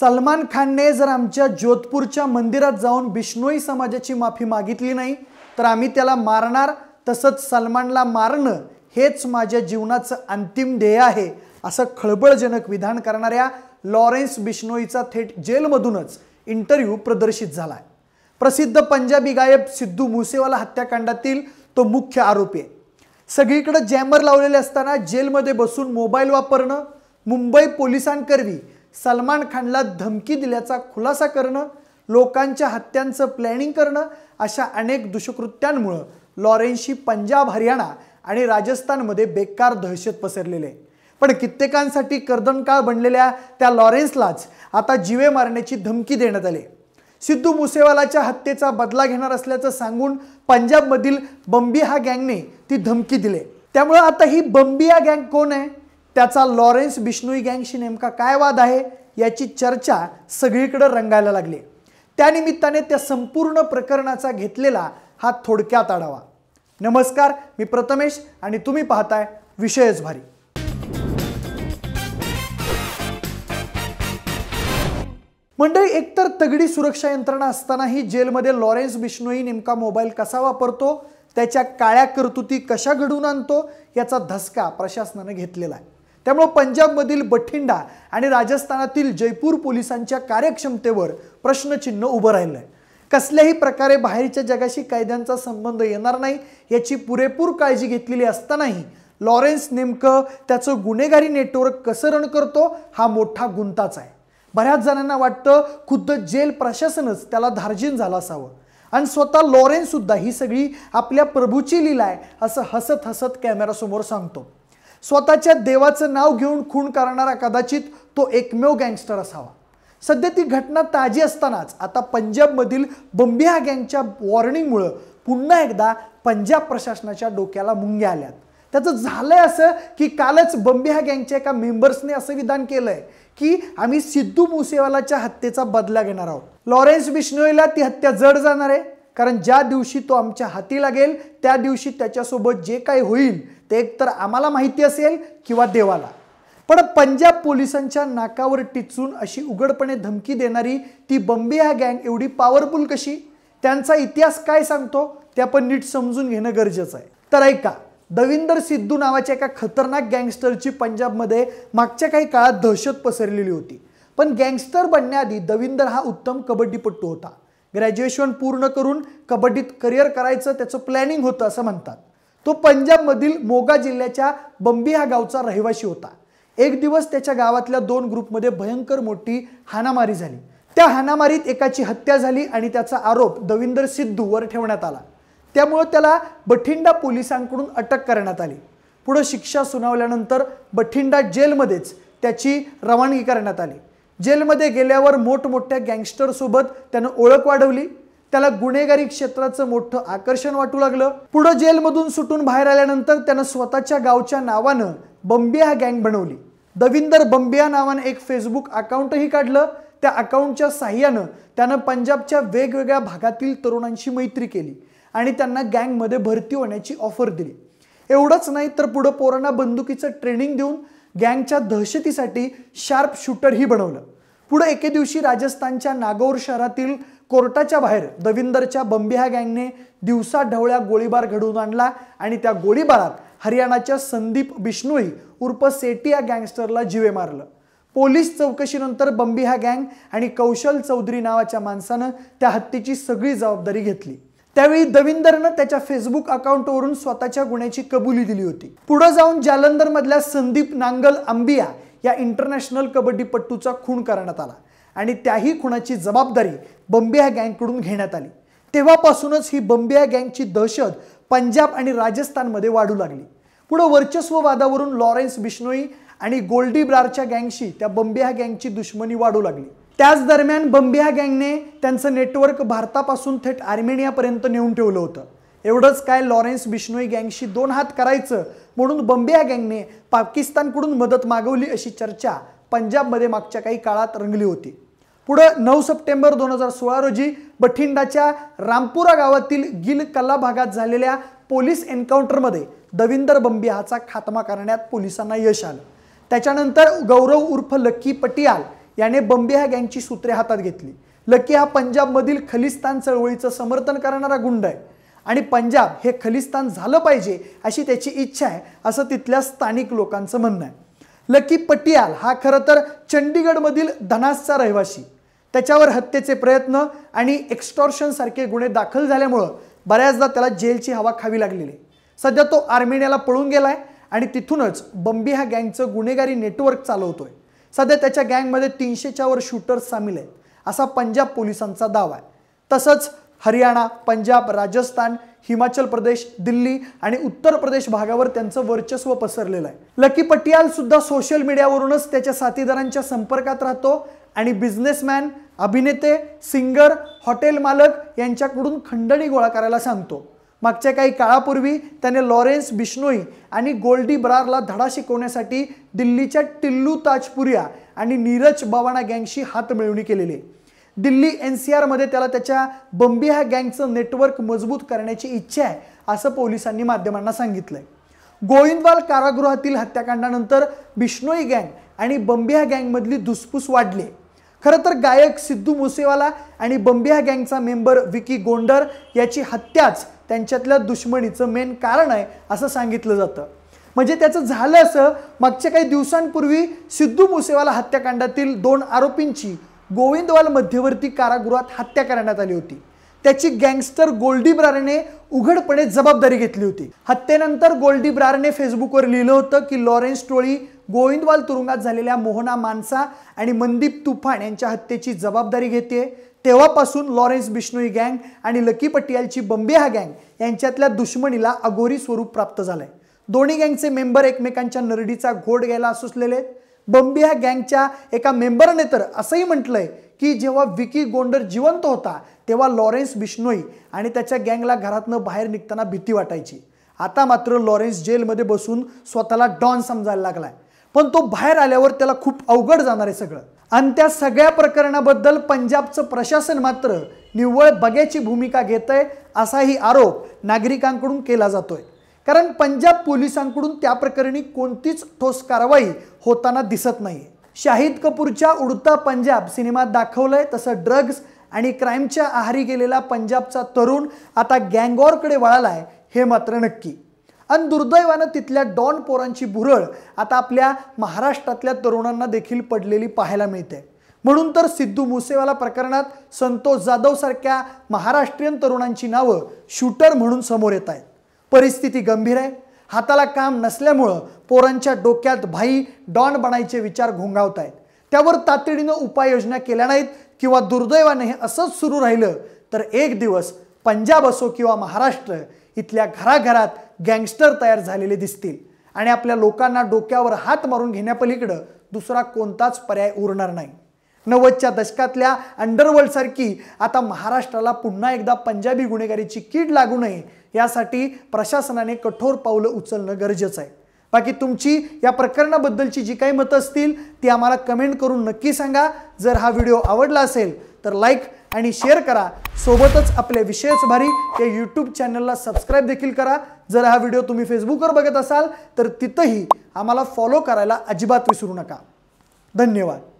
सलमान खानने जर आमच्या जोधपूरच्या मंदिरात जाऊन बिष्णोई समाजाची माफी मागितली नाही तर आम्ही त्याला मारणार तसंच सलमानला मारणं हेच माझ्या जीवनाचं अंतिम ध्येय आहे असं खळबळजनक विधान करणाऱ्या लॉरेन्स बिश्नोईचा थेट जेलमधूनच इंटरव्ह्यू प्रदर्शित झाला आहे प्रसिद्ध पंजाबी गायब सिद्धू मुसेवाला हत्याकांडातील तो मुख्य आरोपी आहे सगळीकडे जॅमर लावलेले असताना जेलमध्ये बसून मोबाईल वापरणं मुंबई पोलिसांकरवी सलमान खानला धमकी दिल्याचा खुलासा करणं लोकांच्या हत्यांचं प्लॅनिंग करणं अशा अनेक दुष्कृत्यांमुळं लॉरेन्सशी पंजाब हरियाणा आणि राजस्थानमध्ये बेकार दहशत पसरलेले पण कित्येकांसाठी कर्दनकाळ बनलेल्या त्या लॉरेन्सलाच आता जीवे मारण्याची धमकी देण्यात आली सिद्धू मुसेवालाच्या हत्येचा बदला घेणार असल्याचं सांगून पंजाबमधील बंबी हा गँगने ती धमकी दिली त्यामुळं आता ही बंबी हा गँग कोण आहे त्याचा लॉरेन्स बिष्णोई गँगशी नेमका काय वाद आहे याची चर्चा सगळीकडे रंगायला लागली त्यानिमित्ताने त्या संपूर्ण प्रकरणाचा घेतलेला हा थोडक्यात आढावा नमस्कार मी प्रथमेश आणि तुम्ही पाहताय विषयच भारी मंडळी एकतर तगडी सुरक्षा यंत्रणा असतानाही जेलमध्ये लॉरेन्स बिष्णोई नेमका मोबाईल कसा वापरतो त्याच्या काळ्या कर्तुती कशा घडून आणतो याचा धसका प्रशासनानं घेतलेला आहे त्यामुळं पंजाबमधील बठिंडा आणि राजस्थानातील जयपूर पोलिसांच्या कार्यक्षमतेवर प्रश्नचिन्ह उभं राहिलं आहे कसल्याही प्रकारे बाहेरच्या जगाशी कायद्यांचा संबंध येणार नाही याची पुरेपूर काळजी घेतलेली असतानाही लॉरेन्स नेमकं त्याचं गुन्हेगारी नेटवर्क कसं रन करतो हा मोठा गुंताच आहे बऱ्याच जणांना वाटतं खुद्द जेल प्रशासनच त्याला धार्जिन झालं असावं आणि स्वतः लॉरेन्ससुद्धा ही सगळी आपल्या प्रभूची लिला आहे असं हसत हसत कॅमेरासमोर सांगतो स्वतःच्या देवाचं नाव घेऊन खून करणारा कदाचित तो एकमेव गँगस्टर असावा सध्या ती घटना ताजी असतानाच आता पंजाबमधील बंबिहा गँगच्या वॉर्निंगमुळं पुन्हा एकदा पंजाब प्रशासनाच्या डोक्याला मुंग्या आल्यात त्याचं झालंय असं की कालच बंबिहा गँगच्या एका मेंबर्सने असं विधान केलंय की आम्ही सिद्धू मुसेवालाच्या हत्येचा बदला घेणार आहोत लॉरेन्स बिश्नोईला ती हत्या जड जाणार आहे कारण ज्या दिवशी तो आमच्या हाती लागेल त्या दिवशी त्याच्यासोबत जे काही होईल ते एक तर आम्हाला माहिती असेल किंवा देवाला पण पंजाब पोलिसांच्या नाकावर टिचून अशी उघडपणे धमकी देणारी ती बंबे हा गँग एवढी पॉवरफुल कशी त्यांचा इतिहास काय सांगतो ते आपण नीट समजून घेणं गरजेचं आहे तर ऐका दविंदर सिद्धू नावाच्या एका खतरनाक गँगस्टरची पंजाबमध्ये मागच्या काही काळात दहशत पसरलेली होती पण गँगस्टर बनण्याआधी दविंदर हा उत्तम कबड्डीपट्टू होता ग्रॅज्युएशन पूर्ण करून कबड्डीत करिअर करायचं त्याचं प्लॅनिंग होतं असं म्हणतात तो पंजाबमधील मोगा जिल्ह्याच्या बंबी हा गावचा रहिवाशी होता एक दिवस त्याच्या गावातल्या दोन ग्रुपमध्ये भयंकर मोठी हाणामारी झाली त्या हाणामारीत एकाची हत्या झाली आणि त्याचा आरोप दविंदर सिद्धू वर ठेवण्यात आला त्यामुळे त्याला बठिंडा पोलिसांकडून अटक करण्यात आली पुढं शिक्षा सुनावल्यानंतर बठिंडा जेलमध्येच त्याची रवानगी करण्यात आली जेलमध्ये गेल्यावर मोठमोठ्या गँगस्टरसोबत त्यानं ओळख वाढवली त्याला गुन्हेगारी क्षेत्राचं मोठं आकर्षण वाटू लागलं पुढं जेलमधून सुटून बाहेर आल्यानंतर त्यानं स्वतःच्या गावच्या नावानं बंबिया गँग बनवली दविंदर बंबिया नावानं एक फेसबुक अकाउंटही काढलं त्या अकाउंटच्या साह्यानं त्यानं पंजाबच्या वेगवेगळ्या भागातील तरुणांशी मैत्री केली आणि त्यांना गँगमध्ये भरती होण्याची ऑफर दिली एवढंच नाही तर पुढं पोरांना बंदुकीचं ट्रेनिंग देऊन गँगच्या दहशतीसाठी शार्प शूटरही बनवलं पुढं एके दिवशी राजस्थानच्या नागौर शहरातील कोर्टाच्या बाहेर दविंदरच्या बंबिहा गँगने दिवसा ढवळ्या गोळीबार घडवून आणला आणि त्या गोळीबारात हरियाणाच्या संदीप बिष्णोई उर्फ सेटी या गँगस्टरला जिवे मारलं पोलीस चौकशीनंतर बंबिहा गँग आणि कौशल चौधरी नावाच्या माणसानं त्या हत्येची सगळी जबाबदारी घेतली त्यावेळी दविंदरनं त्याच्या फेसबुक अकाउंटवरून स्वतःच्या गुन्ह्याची कबुली दिली होती पुढे जाऊन जालंधरमधल्या संदीप नांगल आंबिया या इंटरनॅशनल कबड्डीपट्टूचा खून करण्यात आला आणि त्याही खुणाची जबाबदारी बंबिया गँगकडून घेण्यात आली तेव्हापासूनच ही बंबिया गँगची दहशत पंजाब आणि राजस्थानमध्ये वाढू लागली पुढं वादावरून लॉरेन्स बिश्नोई आणि गोल्डी ब्रारच्या गँगशी त्या बंबिया गँगची दुश्मनी वाढू लागली त्याच दरम्यान बंबिया गँगने त्यांचं नेटवर्क भारतापासून थेट आर्मेनियापर्यंत नेऊन ठेवलं होतं एवढंच काय लॉरेन्स बिश्नोई गँगशी दोन हात करायचं म्हणून बंबिया गँगने पाकिस्तानकडून मदत मागवली अशी चर्चा पंजाबमध्ये मागच्या काही काळात रंगली होती पुढं नऊ सप्टेंबर दोन हजार सोळा रोजी बठिंडाच्या रामपुरा गावातील गिल कला भागात झालेल्या पोलीस एन्काउंटरमध्ये दविंदर बंबियाचा खात्मा करण्यात पोलिसांना यश आलं त्याच्यानंतर गौरव उर्फ लक्की पटियाल याने बंबिहा गँगची सूत्रे हातात घेतली लक्की हा पंजाबमधील खलिस्तान चळवळीचं समर्थन करणारा गुंड आहे आणि पंजाब हे खलिस्तान झालं पाहिजे अशी त्याची इच्छा आहे असं तिथल्या स्थानिक लोकांचं म्हणणं आहे लकी पटियाल हा खरं तर चंडीगडमधील धनासचा रहिवासी त्याच्यावर हत्येचे प्रयत्न आणि एक्स्टॉर्शनसारखे गुन्हे दाखल झाल्यामुळं बऱ्याचदा त्याला जेलची हवा खावी लागलेली सध्या तो आर्मेनियाला पळून गेलाय आणि तिथूनच बंबी ह्या गँगचं गुन्हेगारी नेटवर्क चालवतोय सध्या त्याच्या गँगमध्ये तीनशेच्या वर शूटर्स सामील आहेत असा पंजाब पोलिसांचा दावा आहे तसंच हरियाणा पंजाब राजस्थान हिमाचल प्रदेश दिल्ली आणि उत्तर प्रदेश भागावर त्यांचं वर्चस्व पसरलेलं आहे लकी पटियाल सुद्धा सोशल मीडियावरूनच त्याच्या साथीदारांच्या संपर्कात राहतो आणि बिझनेसमॅन अभिनेते सिंगर हॉटेल मालक यांच्याकडून खंडणी गोळा करायला सांगतो मागच्या काही काळापूर्वी त्याने लॉरेन्स बिश्नोई आणि गोल्डी ब्रारला धडा शिकवण्यासाठी दिल्लीच्या टिल्लू ताजपुरिया आणि नीरज बवाना गँगशी हात मिळवणी केलेली दिल्ली एन सी आरमध्ये त्याला त्याच्या बंबी ह्या गँगचं नेटवर्क मजबूत करण्याची इच्छा आहे असं पोलिसांनी माध्यमांना सांगितलंय गोविंदवाल कारागृहातील हत्याकांडानंतर बिश्नोई गँग आणि बंबिया गँगमधली धुसफूस वाढले खरं तर गायक सिद्धू मुसेवाला आणि बंबिया गँगचा मेंबर विकी गोंडर याची हत्याच त्यांच्यातल्या दुश्मनीचं मेन कारण आहे असं सांगितलं जातं म्हणजे त्याचं झालं असं मागच्या काही दिवसांपूर्वी सिद्धू मुसेवाला हत्याकांडातील दोन आरोपींची गोविंदवाल मध्यवर्ती कारागृहात हत्या करण्यात आली होती त्याची गँगस्टर गोल्डी ब्रारने उघडपणे जबाबदारी घेतली होती हत्येनंतर गोल्डी ब्रारने फेसबुकवर लिहिलं होतं की लॉरेन्स टोळी गोविंदवाल तुरुंगात झालेल्या मोहना मानसा आणि मनदीप तुफान यांच्या हत्येची जबाबदारी घेते तेव्हापासून लॉरेन्स बिश्नोई गँग आणि लकी पटियालची बंबे हा गँग यांच्यातल्या दुश्मनीला अघोरी स्वरूप प्राप्त झालंय दोन्ही गँगचे मेंबर एकमेकांच्या नरडीचा घोड घ्यायला असुसलेले बंबी ह्या गँगच्या एका मेंबरने तर असंही म्हटलंय की जेव्हा विकी गोंडर जिवंत होता तेव्हा लॉरेन्स बिश्नोई आणि त्याच्या गँगला घरातनं बाहेर निघताना भीती वाटायची आता मात्र लॉरेन्स जेलमध्ये बसून स्वतःला डॉन समजायला लागलाय पण तो बाहेर आल्यावर त्याला खूप अवघड जाणार आहे सगळं आणि त्या सगळ्या प्रकरणाबद्दल पंजाबचं प्रशासन मात्र निव्वळ बगेची भूमिका घेत आहे असाही आरोप नागरिकांकडून केला जातोय कारण पंजाब पोलिसांकडून त्या प्रकरणी कोणतीच ठोस कारवाई होताना दिसत नाही शाहिद कपूरच्या उडता पंजाब सिनेमात दाखवलंय तसं ड्रग्ज आणि क्राईमच्या आहारी गेलेला पंजाबचा तरुण आता गँगॉरकडे वळालाय हे मात्र नक्की आणि दुर्दैवानं तिथल्या डॉन पोरांची भुरळ आता आपल्या महाराष्ट्रातल्या तरुणांना देखील पडलेली पाहायला मिळते म्हणून तर सिद्धू मुसेवाला प्रकरणात संतोष जाधवसारख्या महाराष्ट्रीयन तरुणांची नावं शूटर म्हणून समोर येत आहेत परिस्थिती गंभीर आहे हाताला काम नसल्यामुळं पोरांच्या डोक्यात भाई डॉन बनायचे विचार घोंगावत आहेत त्यावर तातडीनं उपाययोजना केल्या नाहीत किंवा दुर्दैवाने हे असंच सुरू राहिलं तर एक दिवस पंजाब असो किंवा महाराष्ट्र इथल्या घराघरात गँगस्टर तयार झालेले दिसतील आणि आपल्या लोकांना डोक्यावर हात मारून घेण्यापलीकडं दुसरा कोणताच पर्याय उरणार नाही नव्वदच्या दशकातल्या अंडरवर्ल्डसारखी आता महाराष्ट्राला पुन्हा एकदा पंजाबी गुन्हेगारीची कीड लागू नये यासाठी प्रशासनाने कठोर पावलं उचलणं गरजेचं आहे बाकी तुमची या प्रकरणाबद्दलची जी काही मतं असतील ती आम्हाला कमेंट करून नक्की सांगा जर हा व्हिडिओ आवडला असेल तर लाईक आणि शेअर करा सोबतच आपल्या विषयच भारी या यूट्यूब चॅनलला सबस्क्राईब देखील करा जर हा व्हिडिओ तुम्ही फेसबुकवर बघत असाल तर तिथंही आम्हाला फॉलो करायला अजिबात विसरू नका धन्यवाद